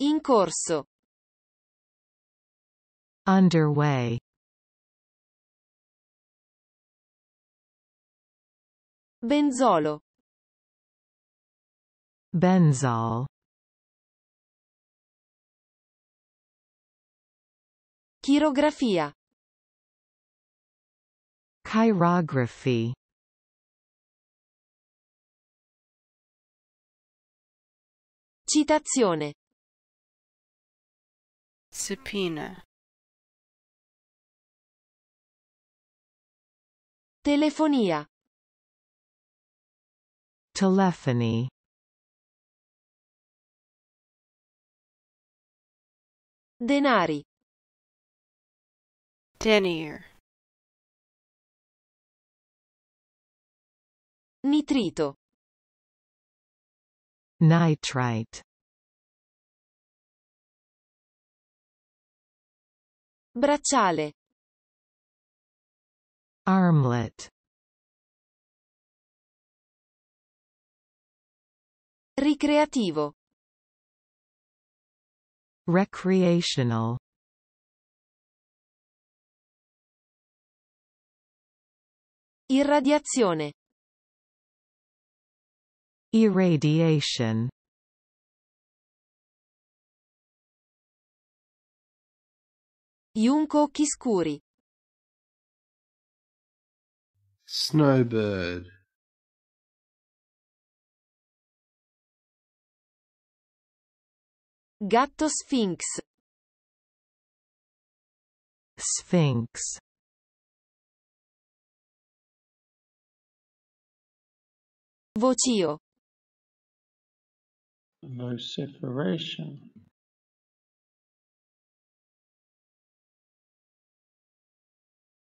In corso. Underway. Benzolo. Benzol. Chirografia. Chirography. Citazione subpoena Telefonia. telefoni Denari. Denier. Nitrito. Nitrite. Bracciale. Armlet. Ricreativo. Recreational. Irradiazione. Irradiation. Junco occhi Snowbird. Gatto Sphinx. Sphinx. Vocio. Vociferation.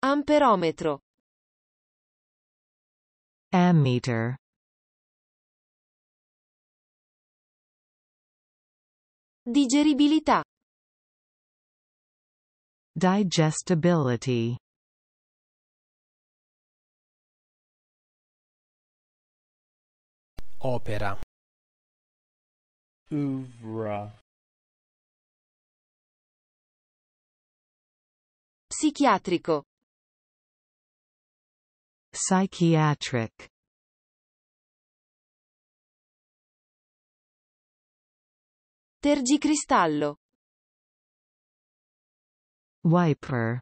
Amperometro. Ammeter. Digeribilità. Digestibility. Opera. Uvra. Psichiatrico. Psychiatric Tergicristallo Wiper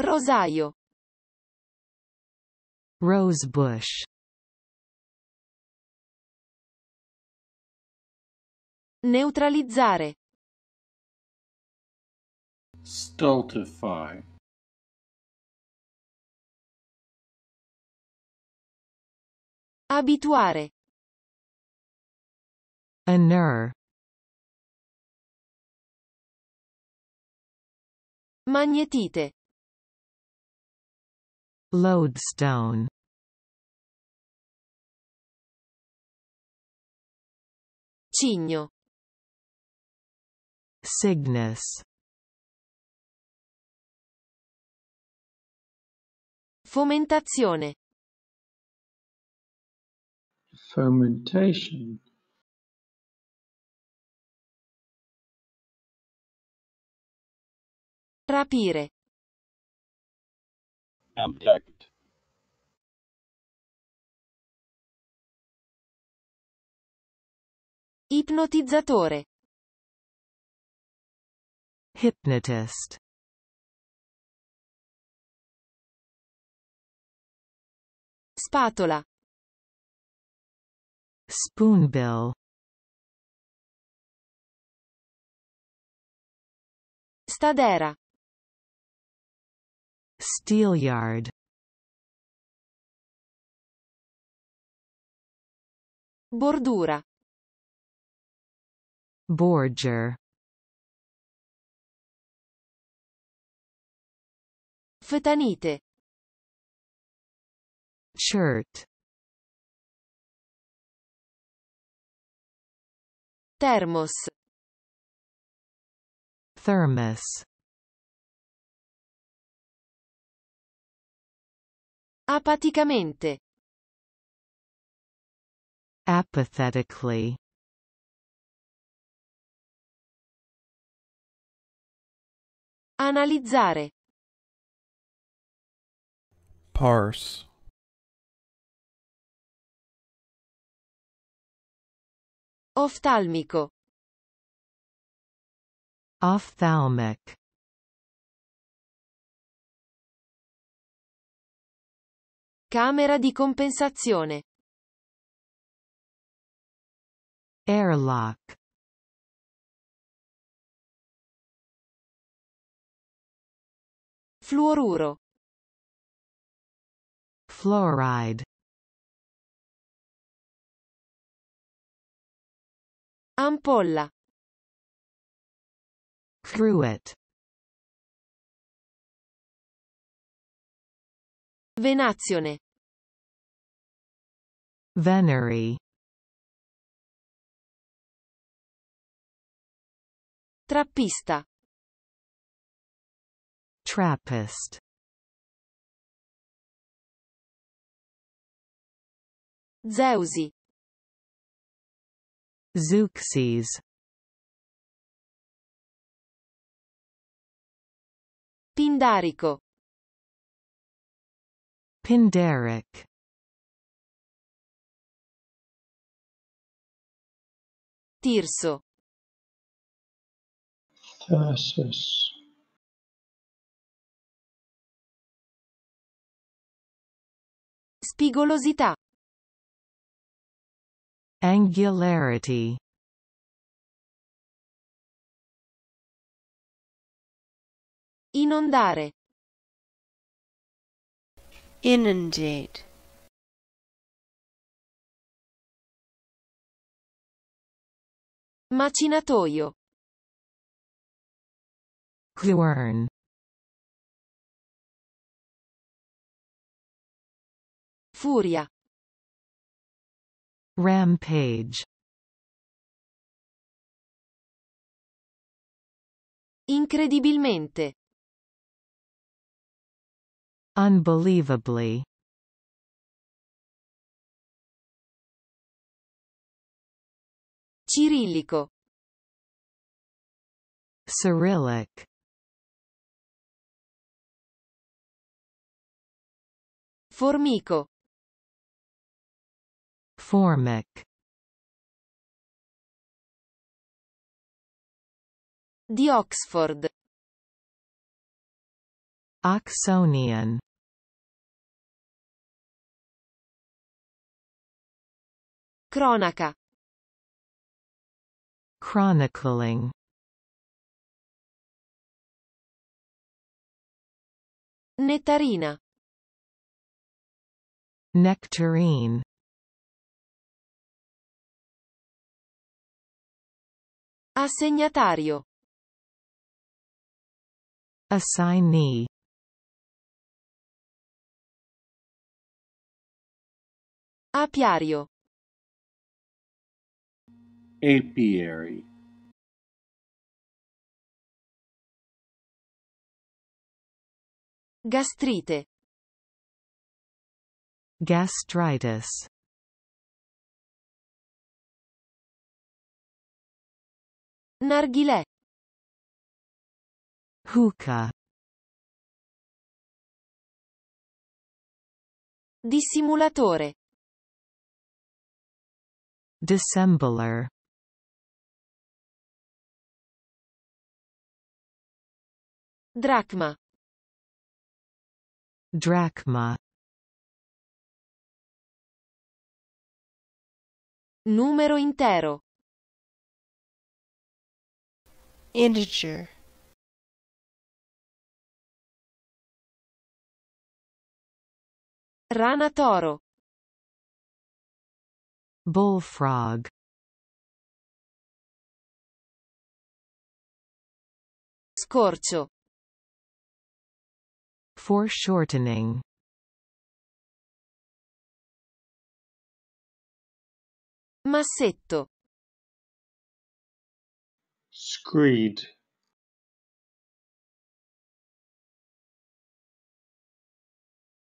Rosaio Rosebush Neutralizzare stultify abituare inure magnetite lodestone cigno Cygnus Fomentazione. Fomentation. Rapire. Abduct. Ipnotizzatore. Hypnotist. Spatola. Spoonbill. Stadera. Steelyard. Bordura. Borger. Fetanite. Shirt. Termos. Thermos. Apaticamente. Apathetically. Analizzare. Parse. Oftalmico. Ophthalmic. Camera di compensazione. Airlock. Fluoruro. Fluoride. Ampolla. Through it. Venazione. Venery. Trappista. Trappist. Zeusi. Zeuxis Pindarico Pindaric Tirso Thasus Spigolosità Angularity Inondare Inundate Macinatoio Clearn Furia Rampage Incredibilmente. Unbelievably. Cirillico. Cyrillic. Formico. McCormick The Oxford Oxonian Cronaca Chronicling Nettarina Nectarine Assegnatario. Assignee. Apiario. Apiary. Gastrite. Gastritis. Narghilè. Hookah. Dissimulatore. Dissembler. Dracma. Dracma. Numero intero. integer Rana toro Bullfrog Scorcio Foreshortening Massetto screed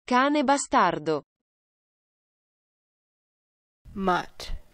cane bastardo mutt